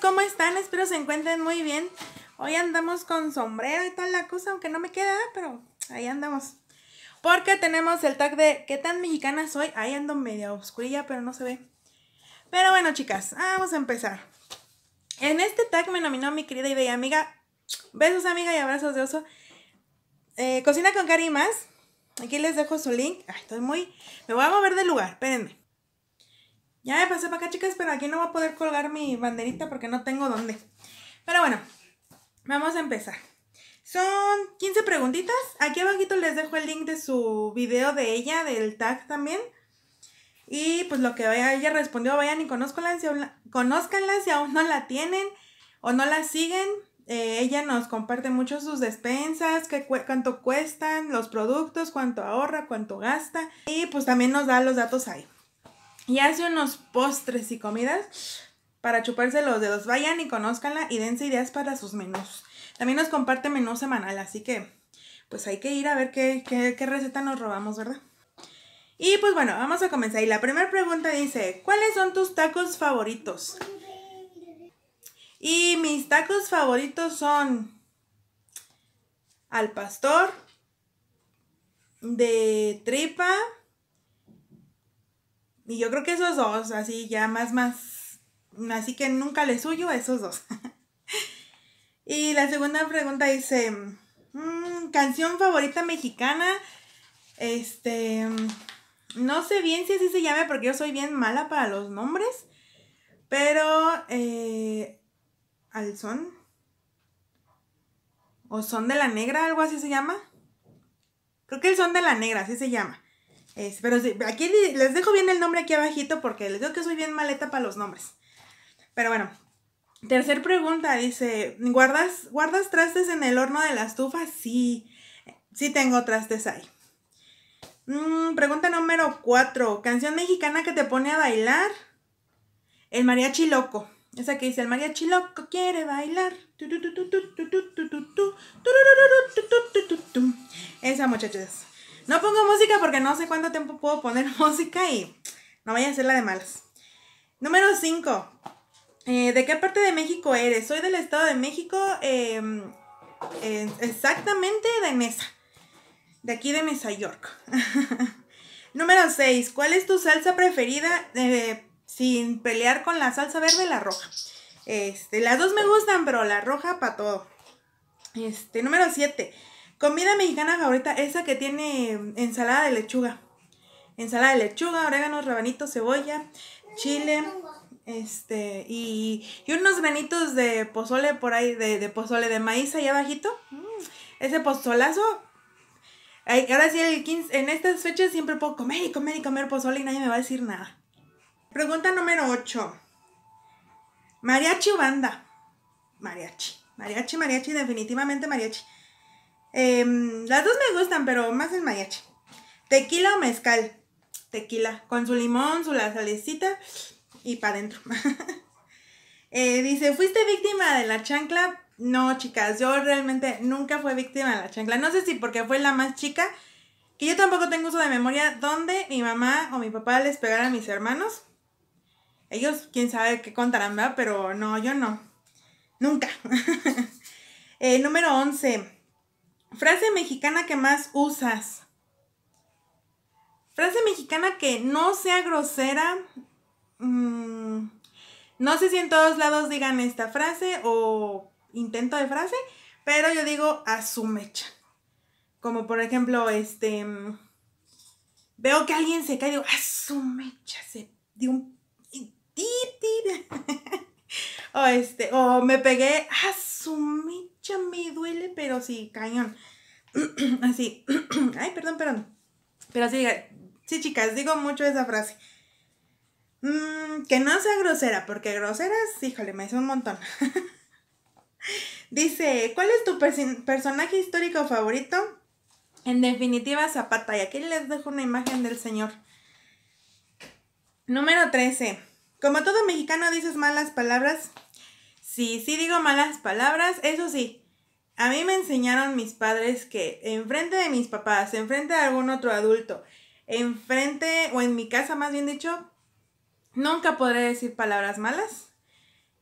¿cómo están? Espero se encuentren muy bien. Hoy andamos con sombrero y toda la cosa, aunque no me queda, pero ahí andamos. Porque tenemos el tag de ¿qué tan mexicana soy? Ahí ando media oscurilla, pero no se ve. Pero bueno, chicas, vamos a empezar. En este tag me nominó mi querida y bella amiga. Besos, amiga, y abrazos de oso. Eh, cocina con Cari más. Aquí les dejo su link. estoy muy... Me voy a mover del lugar, espérenme. Ya me pasé para acá, chicas, pero aquí no voy a poder colgar mi banderita porque no tengo dónde. Pero bueno, vamos a empezar. Son 15 preguntitas. Aquí abajito les dejo el link de su video de ella, del tag también. Y pues lo que ella respondió, vayan y conozcanla si, si aún no la tienen o no la siguen. Eh, ella nos comparte mucho sus despensas, cuánto cuestan los productos, cuánto ahorra, cuánto gasta. Y pues también nos da los datos ahí y hace unos postres y comidas para chuparse los dedos. Vayan y conózcanla y dense ideas para sus menús. También nos comparte menú semanal, así que pues hay que ir a ver qué, qué receta nos robamos, ¿verdad? Y pues bueno, vamos a comenzar. Y la primera pregunta dice, ¿cuáles son tus tacos favoritos? Y mis tacos favoritos son al pastor, de tripa, y yo creo que esos dos, así ya más, más, así que nunca le suyo a esos dos. y la segunda pregunta dice, mm, canción favorita mexicana, este, no sé bien si así se llame porque yo soy bien mala para los nombres, pero eh, al son, o son de la negra, algo así se llama. Creo que el son de la negra, así se llama pero aquí les dejo bien el nombre aquí abajito porque les digo que soy bien maleta para los nombres. Pero bueno, tercer pregunta, dice, ¿guardas, ¿guardas trastes en el horno de la estufa? Sí, sí tengo trastes ahí. pregunta número cuatro ¿canción mexicana que te pone a bailar? El mariachi loco. Esa que dice, el mariachi loco quiere bailar. Esa muchachos. No pongo música porque no sé cuánto tiempo puedo poner música y no vaya a ser la de malas. Número 5. Eh, ¿De qué parte de México eres? Soy del Estado de México, em, exactamente de Mesa. De aquí de Mesa York. Número 6. ¿Cuál es tu salsa preferida eh, sin pelear con la salsa verde y la roja? Este, las dos me gustan, pero la roja para todo. Este, número 7. Comida mexicana favorita, esa que tiene mm, ensalada de lechuga. Ensalada de lechuga, orégano, rabanito, cebolla, chile, este, y, unos granitos de pozole por ahí, de, pozole de maíz allá abajito. Mm, ese pozolazo, Ahora sí, el 15, en estas fechas siempre puedo comer y comer y comer pozole y nadie me va a decir nada. Pregunta número 8. Mariachi o banda. Mariachi. Mariachi, mariachi, definitivamente mariachi. Em, las dos me gustan, pero más el mariachi. Tequila o mezcal. Tequila. Con su limón, su la salecita y para adentro. Eh, dice, ¿fuiste víctima de la chancla? No, chicas, yo realmente nunca fui víctima de la chancla. No sé si porque fue la más chica, que yo tampoco tengo uso de memoria, donde mi mamá o mi papá les pegaron a mis hermanos. Ellos, quién sabe qué contarán, ¿verdad? Pero no, yo no. Nunca. Eh, número 11. Frase mexicana que más usas. Frase mexicana que no sea grosera. Mm, no sé si en todos lados digan esta frase o intento de frase, pero yo digo mecha. Como por ejemplo, este. Mm, veo que alguien se cae y digo, asumecha, se dio un. o este, o me pegué, mecha me duele, pero sí, cañón. así, ay, perdón, perdón. Pero así, sí, chicas, digo mucho esa frase. Mm, que no sea grosera, porque groseras, híjole, me hizo un montón. Dice, ¿cuál es tu personaje histórico favorito? En definitiva, Zapata. Y aquí les dejo una imagen del señor. Número 13. Como todo mexicano dices malas palabras. Sí, sí digo malas palabras, eso sí. A mí me enseñaron mis padres que enfrente de mis papás, enfrente de algún otro adulto, enfrente o en mi casa más bien dicho, nunca podré decir palabras malas.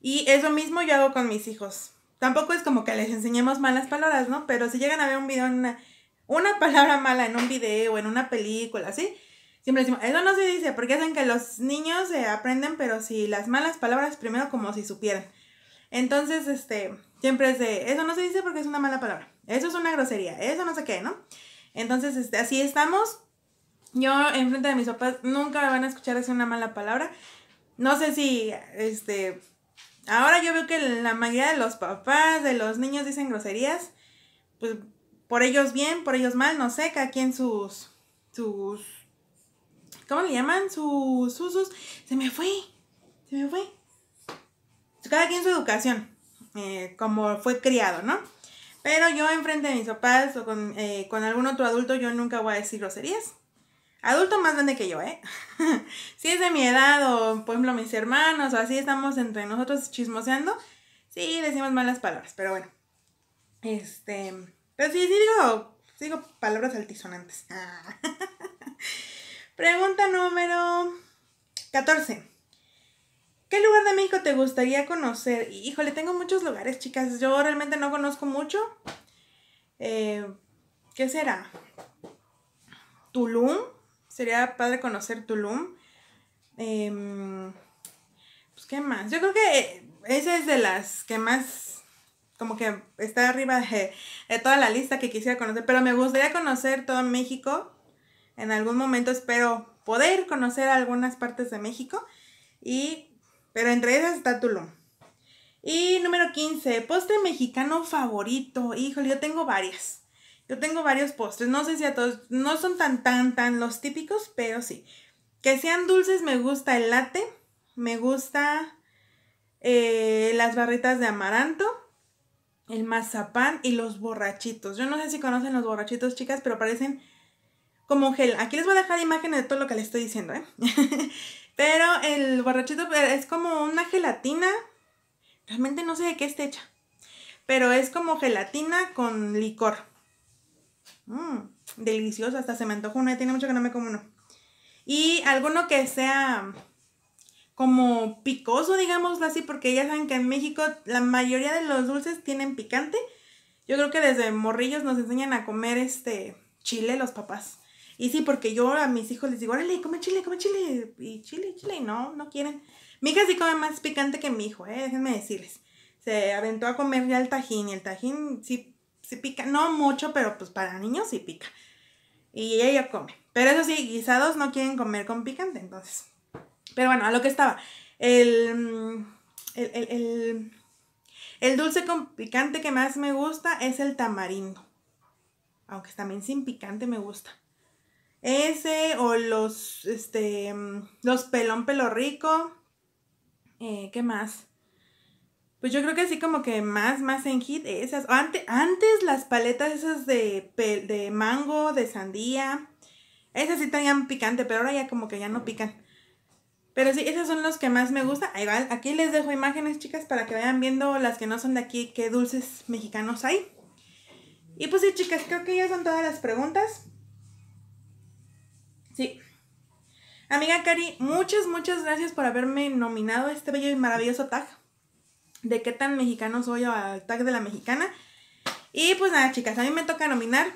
Y eso mismo yo hago con mis hijos. Tampoco es como que les enseñemos malas palabras, ¿no? Pero si llegan a ver un video una, palabra mala en un video o en una película, así, siempre decimos, eso no se dice, porque hacen que los niños aprenden, pero si las malas palabras primero como si supieran. Entonces, este, siempre es de, eso no se dice porque es una mala palabra, eso es una grosería, eso no sé qué, ¿no? Entonces, este, así estamos. Yo enfrente de mis papás nunca me van a escuchar decir una mala palabra. No sé si, este, ahora yo veo que la mayoría de los papás, de los niños dicen groserías, pues por ellos bien, por ellos mal, no sé, cada quien sus, sus, ¿cómo le llaman? Sus sus, Se me fue, se me fue cada quien su educación, eh, como fue criado, ¿no? Pero yo enfrente de mis papás o eh, con, algún otro adulto, yo nunca voy a decir groserías. Adulto más grande que yo, ¿eh? si es de mi edad o, por ejemplo, mis hermanos o así, estamos entre nosotros chismoseando, sí, decimos malas palabras, pero bueno. Este, pero sí, digo, digo palabras altisonantes. Pregunta número 14. ¿Qué lugar de México te gustaría conocer? Híjole, tengo muchos lugares, chicas. Yo realmente no conozco mucho. Eh, ¿Qué será? Tulum. Sería padre conocer Tulum. Em, pues, ¿qué más? Yo creo que esa es de las que más, como que está arriba de, de toda la lista que quisiera conocer. Pero me gustaría conocer todo México. En algún momento espero poder conocer algunas partes de México. Y pero entre esas tulum Y número 15, postre mexicano favorito. Híjole, yo tengo varias. Yo tengo varios postres, no sé si a todos, no son tan, tan, tan los típicos, pero sí. Que sean dulces, me gusta el latte, me gusta eh, las barritas de amaranto, el mazapán y los borrachitos. Yo no sé si conocen los borrachitos, chicas, pero parecen como gel. Aquí les voy a dejar imágenes de todo lo que les estoy diciendo, ¿eh? Pero el borrachito es como una gelatina. Realmente no sé de qué está hecha. Pero es como gelatina con licor. Mmm, delicioso, hasta se me antojó una. Tiene mucho que no me como uno. Y alguno que sea como picoso, digámoslo así, porque ya saben que en México la mayoría de los dulces tienen picante. Yo creo que desde morrillos nos enseñan a comer este chile los papás. Y sí, porque yo a mis hijos les digo, órale, come chile, come chile. Y chile, chile, y no, no quieren. Mi hija sí come más picante que mi hijo, ¿eh? déjenme decirles. Se aventó a comer ya el tajín y el tajín sí, sí pica, no mucho, pero pues para niños sí pica. Y ella come. Pero eso sí, guisados no quieren comer con picante, entonces. Pero bueno, a lo que estaba. el, mm, el dulce con picante que más me gusta es el tamarindo. Aunque también sin picante me gusta. Ese o los, este, mm, los pelón pelo rico. Eh, ¿Qué más? Pues yo creo que así como que más, más en hit esas. Antes, antes las paletas esas de, mango, de sandía. Esas sí tenían picante, pero ahora ya como que ya no pican. Pero sí, esos son los que más me gusta Igual, aquí les dejo imágenes, chicas, para que vayan viendo las que no son de aquí, qué dulces mexicanos hay. Y pues sí, chicas, creo que ya son todas las preguntas. Sí. Amiga Cari, muchas, muchas gracias por haberme nominado a este bello y maravilloso tag de qué tan mexicano soy al tag de la mexicana. Y pues nada, chicas, a mí me toca nominar.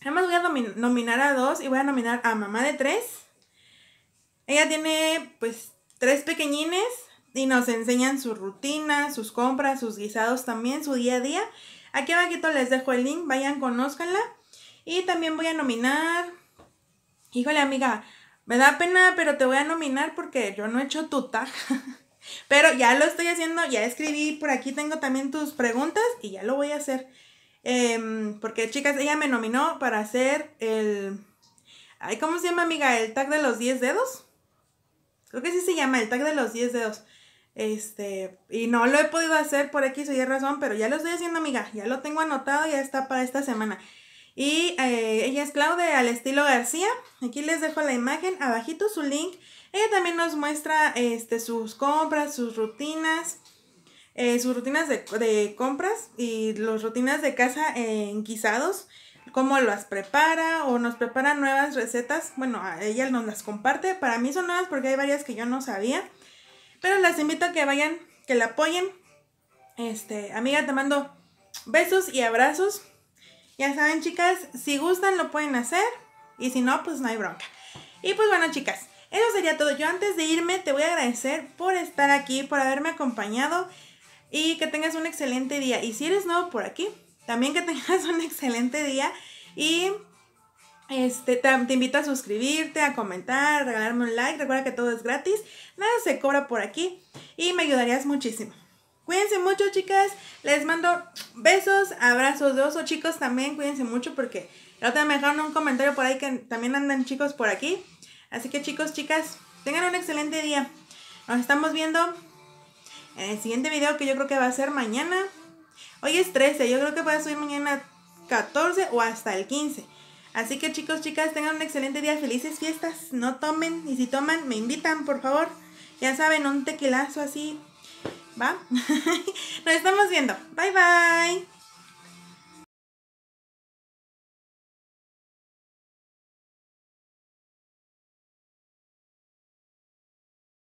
Además voy a nominar a dos y voy a nominar a mamá de tres. Ella tiene pues tres pequeñines y nos enseñan su rutina sus compras, sus guisados también, su día a día. Aquí abajito les dejo el link, vayan, conózcanla. Y también voy a nominar híjole amiga, me da pena, pero te voy a nominar porque yo no he hecho tu tag. pero ya lo estoy haciendo, ya escribí, por aquí tengo también tus preguntas y ya lo voy a hacer. Em, porque chicas, ella me nominó para hacer el... Ay, ¿Cómo se llama amiga? ¿El tag de los 10 dedos? Creo que sí se llama el tag de los 10 dedos. Este, y no lo he podido hacer por X o Y razón, pero ya lo estoy haciendo, amiga. Ya lo tengo anotado, ya está para esta semana. Y eh, ella es Claude al estilo García. Aquí les dejo la imagen, abajito su link. Ella también nos muestra este, sus compras, sus rutinas, eh, sus rutinas de, compras y las rutinas de casa en guisados cómo las prepara o nos prepara nuevas recetas. Bueno, ella nos las comparte. Para mí son nuevas porque hay varias que yo no sabía. Pero las invito a que vayan, que la apoyen. Este, amiga, te mando besos y abrazos. Ya saben, chicas, si gustan lo pueden hacer y si no, pues no hay bronca. Y pues bueno, chicas, eso sería todo. Yo antes de irme te voy a agradecer por estar aquí, por haberme acompañado y que tengas un excelente día. Y si eres nuevo por aquí, también que tengas un excelente día y este, te, te, invito a suscribirte, a comentar, a regalarme un like. Recuerda que todo es gratis. Nada se cobra por aquí. Y me ayudarías muchísimo. Cuídense mucho, chicas. Les mando besos, abrazos de oso, chicos. También cuídense mucho porque la otra me dejaron un comentario por ahí que también andan chicos por aquí. Así que, chicos, chicas, tengan un excelente día. Nos estamos viendo en el siguiente video que yo creo que va a ser mañana. Hoy es 13, yo creo que voy a subir mañana 14 o hasta el 15. Así que chicos, chicas, tengan un excelente día, felices fiestas, no tomen y si toman, me invitan, por favor. Ya saben, un tequilazo así ¿va? Nos estamos viendo. Bye bye.